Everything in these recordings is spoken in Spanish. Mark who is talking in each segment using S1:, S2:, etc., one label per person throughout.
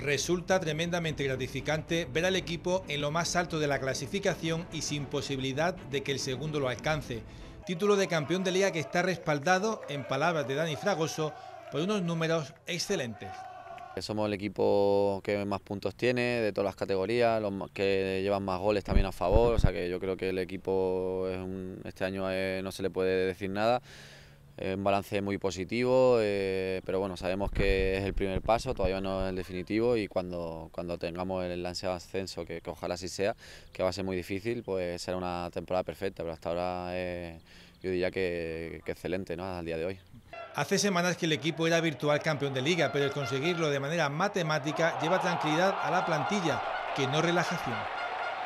S1: Resulta tremendamente gratificante ver al equipo en lo más alto de la clasificación y sin posibilidad de que el segundo lo alcance. Título de campeón de liga que está respaldado, en palabras de Dani Fragoso, por unos números
S2: excelentes. Somos el equipo que más puntos tiene de todas las categorías, los que llevan más goles también a favor, o sea que yo creo que el equipo es este año eh, no se le puede decir nada un balance muy positivo, eh, pero bueno, sabemos que es el primer paso, todavía no es el definitivo y cuando, cuando tengamos el lance de ascenso, que, ojalá así sea, que va a ser muy difícil, pues será una temporada perfecta, pero hasta ahora yo diría que, que excelente ¿no? al día de hoy.
S1: Hace semanas que el equipo era virtual campeón de liga, pero el conseguirlo de manera matemática lleva tranquilidad a la plantilla, que no relajación.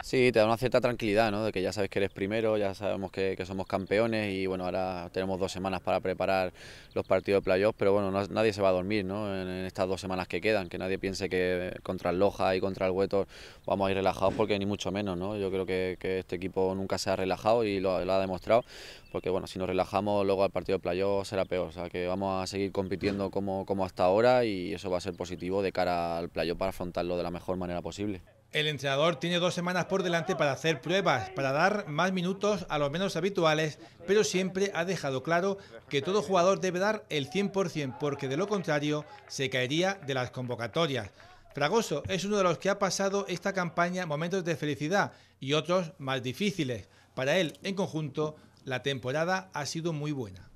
S2: Sí, te da una cierta tranquilidad, ¿no? De que ya sabes que eres primero, ya sabemos que, somos campeones y bueno, ahora tenemos dos semanas para preparar los partidos de playoff, pero bueno, nadie se va a dormir, ¿no? En, estas dos semanas que quedan, que nadie piense que contra el Loja y contra el Hueto vamos a ir relajados porque ni mucho menos, ¿no? Yo creo que, este equipo nunca se ha relajado y lo, ha demostrado, porque bueno, si nos relajamos luego al partido de playoff será peor, o sea que vamos a seguir compitiendo como, como hasta ahora y eso va a ser positivo de cara al playoff para afrontarlo de la mejor manera posible.
S1: El entrenador tiene dos semanas por delante para hacer pruebas, para dar más minutos a los menos habituales, pero siempre ha dejado claro que todo jugador debe dar el 100% porque de lo contrario se caería de las convocatorias. Fragoso es uno de los que ha pasado esta campaña momentos de felicidad y otros más difíciles. Para él, en conjunto, la temporada
S2: ha sido muy buena.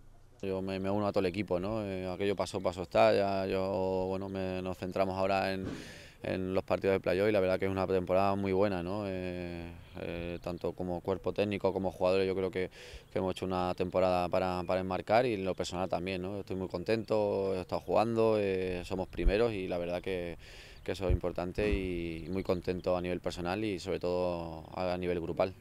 S2: Yo me, uno a todo el equipo, ¿no? Eh, aquello pasó, pasó está. Ya yo, bueno, nos centramos ahora en en los partidos de playoff y la verdad que es una temporada muy buena, ¿no? Eh, eh, tanto como cuerpo técnico como jugadores yo creo que, hemos hecho una temporada para, enmarcar y en lo personal también, ¿no? Estoy muy contento, he estado jugando, eh, somos primeros y la verdad que eso es importante y muy contento a nivel personal y sobre todo a nivel grupal.